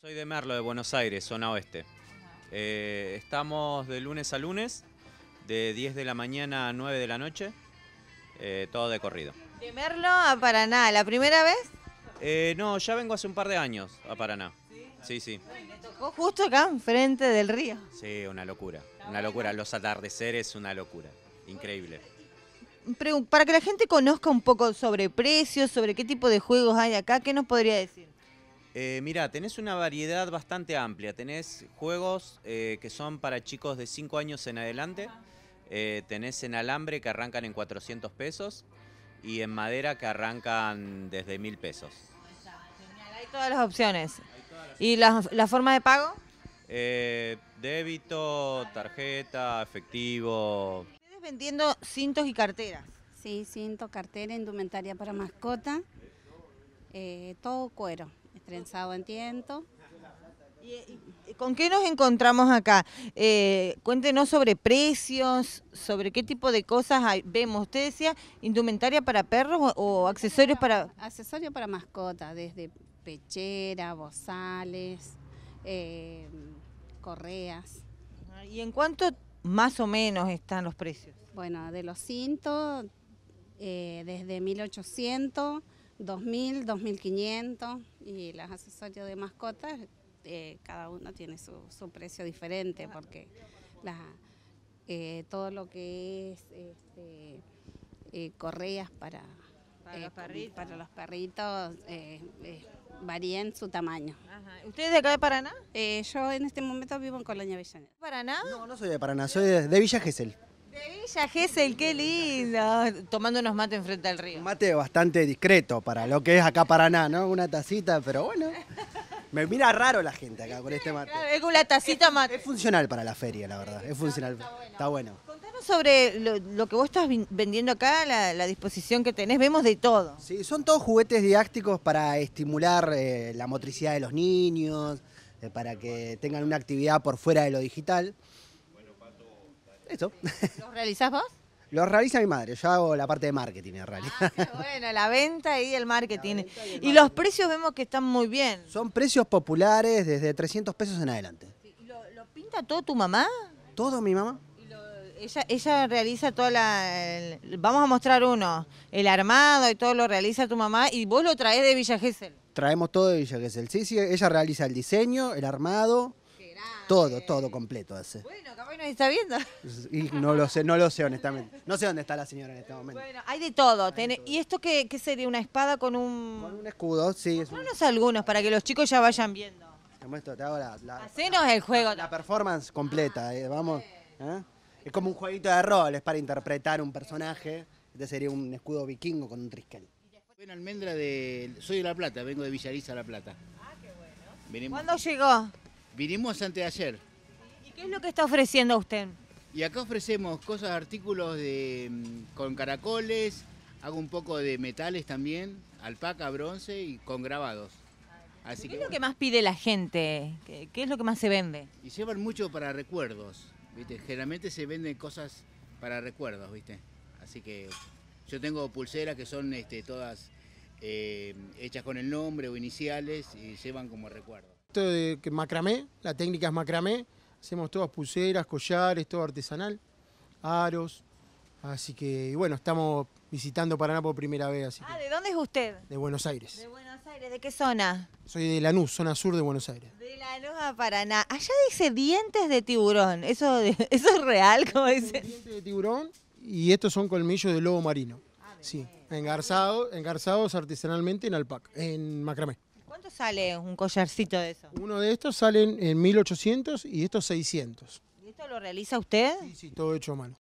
Soy de Merlo, de Buenos Aires, zona oeste. Eh, estamos de lunes a lunes, de 10 de la mañana a 9 de la noche, eh, todo de corrido. ¿De Merlo a Paraná, la primera vez? Eh, no, ya vengo hace un par de años a Paraná. Sí, sí. Me tocó justo acá, enfrente del río. Sí, una locura, una locura. Los atardeceres, una locura. Increíble. Para que la gente conozca un poco sobre precios, sobre qué tipo de juegos hay acá, ¿qué nos podría decir? Eh, mirá, tenés una variedad bastante amplia. Tenés juegos eh, que son para chicos de 5 años en adelante. Eh, tenés en alambre que arrancan en 400 pesos y en madera que arrancan desde 1000 pesos. hay todas las opciones. ¿Y la, forma de pago? Eh, débito, tarjeta, efectivo. vendiendo cintos y carteras. Sí, cinto, cartera, indumentaria para mascota, todo cuero. Estrenzado en tiento. ¿Y, con qué nos encontramos acá? Eh, cuéntenos sobre precios, sobre qué tipo de cosas vemos. Usted decía indumentaria para perros o, accesorios para... Accesorios para mascotas, desde pechera, bozales, eh, correas. ¿Y en cuánto más o menos están los precios? Bueno, de los cintos, eh, desde 1800 2.000, 2.500 y las accesorios de mascotas, eh, cada uno tiene su, su, precio diferente porque la, eh, todo lo que es este, eh, correas para, para, los perritos, varían su tamaño. Ajá. ¿Usted es de acá de Paraná? yo en este momento vivo en Colonia Villaneda. ¿Paraná? No, no soy de Paraná, soy de, de Villa Gesell. De Villa qué lindo. Tomándonos mate frente al río. Un mate bastante discreto para lo que es acá Paraná, ¿no? Una tacita, pero bueno. Me mira raro la gente acá con este mate. es una tacita mate. Es funcional para la feria, la verdad. Es funcional. Está bueno. Contanos sobre lo, que vos estás vendiendo acá, la, disposición que tenés. Vemos de todo. Sí, son todos juguetes didácticos para estimular eh, la motricidad de los niños, eh, para que tengan una actividad por fuera de lo digital. Eso. ¿Los realizás vos? Los realiza mi madre, yo hago la parte de marketing en realidad. Ah, bueno, la venta y el marketing. y, los precios vemos que están muy bien. Son precios populares desde 300 pesos en adelante. lo, pinta todo tu mamá? Todo mi mamá. ella, ella realiza toda la... vamos a mostrar uno, el armado y todo lo realiza tu mamá y vos lo traes de Villa Gesell. Traemos todo de Villa Gesell, sí, sí, ella realiza el diseño, el armado, todo, todo completo hace. Bueno, capaz no está viendo. no lo sé, no lo sé honestamente. No sé dónde está la señora en este momento. Bueno, hay de todo. ¿Y esto qué, sería? ¿Una espada con un...? Con un escudo, sí. Es algunos para que los chicos ya vayan viendo. Te muestro, te hago la... Hacenos el juego. La, performance completa, ah, eh, vamos. ¿eh? Es como un jueguito de roles para interpretar un personaje. Este sería un escudo vikingo con un triskel. Bueno, almendra de... Soy de La Plata, vengo de Villariza, La Plata. Ah, qué bueno. ¿Cuándo llegó? Vinimos anteayer. ¿Y qué es lo que está ofreciendo usted? Y acá ofrecemos cosas, artículos de, mm, con caracoles, hago un poco de metales también, alpaca, bronce y con grabados. ¿Qué es lo que más pide la gente? ¿Qué, es lo que más se vende? Y llevan mucho para recuerdos, ¿viste? Generalmente se venden cosas para recuerdos, ¿viste? Así que yo tengo pulseras que son este, todas eh, hechas con el nombre o iniciales y llevan como recuerdos. Esto de macramé, la técnica es macramé, hacemos todas pulseras, collares, todo artesanal, aros. Así que, bueno, estamos visitando Paraná por primera vez. ah, ¿de dónde es usted? De Buenos Aires. De Buenos Aires, ¿de qué zona? Soy de Lanús, zona sur de Buenos Aires. De Lanús a Paraná. Allá dice dientes de tiburón, ¿eso, eso es real? como dice? Dientes de tiburón y estos son colmillos de lobo marino. Ah, sí, engarzados, engarzados artesanalmente en alpaca, en macramé. ¿Cuánto sale un collarcito de eso? Uno de estos salen en, 1800 y estos 600. ¿Y esto lo realiza usted? Sí, sí, todo hecho a mano.